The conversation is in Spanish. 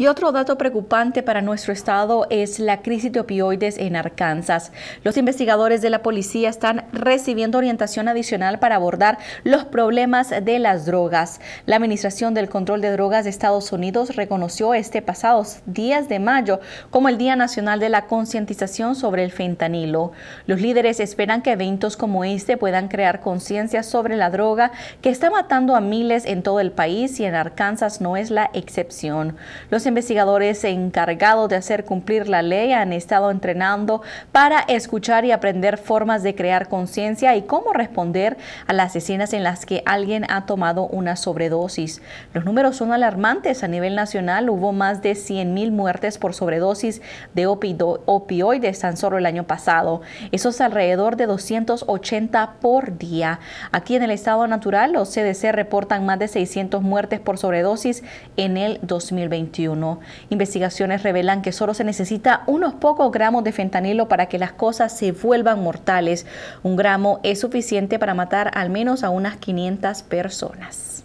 Y otro dato preocupante para nuestro estado es la crisis de opioides en Arkansas. Los investigadores de la policía están recibiendo orientación adicional para abordar los problemas de las drogas. La Administración del Control de Drogas de Estados Unidos reconoció este pasado 10 de mayo como el Día Nacional de la Concientización sobre el Fentanilo. Los líderes esperan que eventos como este puedan crear conciencia sobre la droga que está matando a miles en todo el país y en Arkansas no es la excepción. Los investigadores encargados de hacer cumplir la ley han estado entrenando para escuchar y aprender formas de crear conciencia y cómo responder a las escenas en las que alguien ha tomado una sobredosis. Los números son alarmantes. A nivel nacional hubo más de mil muertes por sobredosis de opioides tan solo el año pasado. Eso es alrededor de 280 por día. Aquí en el estado natural, los CDC reportan más de 600 muertes por sobredosis en el 2021. Investigaciones revelan que solo se necesita unos pocos gramos de fentanilo para que las cosas se vuelvan mortales. Un gramo es suficiente para matar al menos a unas 500 personas.